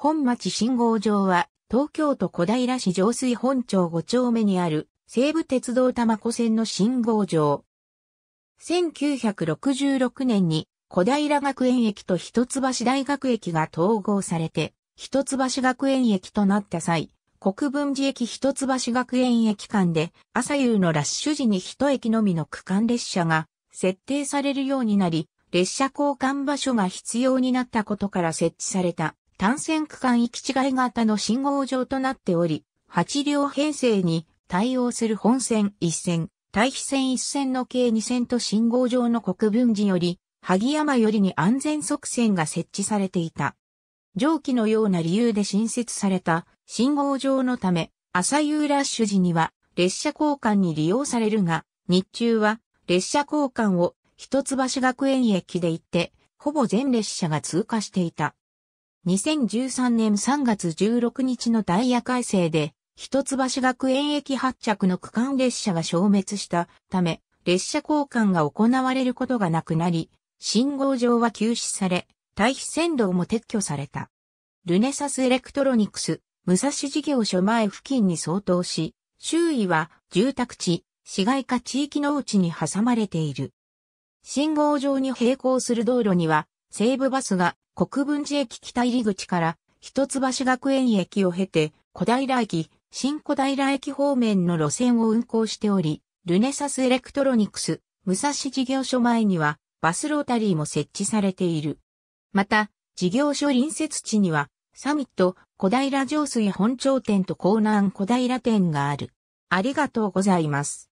本町信号場は、東京都小平市上水本町5丁目にある、西武鉄道玉子線の信号場。1966年に、小平学園駅と一橋大学駅が統合されて、一橋学園駅となった際、国分寺駅一橋学園駅間で、朝夕のラッシュ時に一駅のみの区間列車が設定されるようになり、列車交換場所が必要になったことから設置された単線区間行き違い型の信号場となっており、8両編成に対応する本線1線、対比線1線の計2線と信号場の国分寺より、萩山よりに安全側線が設置されていた。上記のような理由で新設された信号場のため、朝夕ラッシュ時には列車交換に利用されるが、日中は列車交換を一橋学園駅で行って、ほぼ全列車が通過していた。2013年3月16日のダイヤ改正で、一橋学園駅発着の区間列車が消滅したため、列車交換が行われることがなくなり、信号場は休止され、対比線路も撤去された。ルネサスエレクトロニクス、武蔵事業所前付近に相当し、周囲は住宅地、市街化地域のうちに挟まれている。信号場に並行する道路には、西部バスが国分寺駅北入口から一橋学園駅を経て小平駅、新小平駅方面の路線を運行しており、ルネサスエレクトロニクス、武蔵事業所前にはバスロータリーも設置されている。また、事業所隣接地にはサミット小平上水本町店と江南小平店がある。ありがとうございます。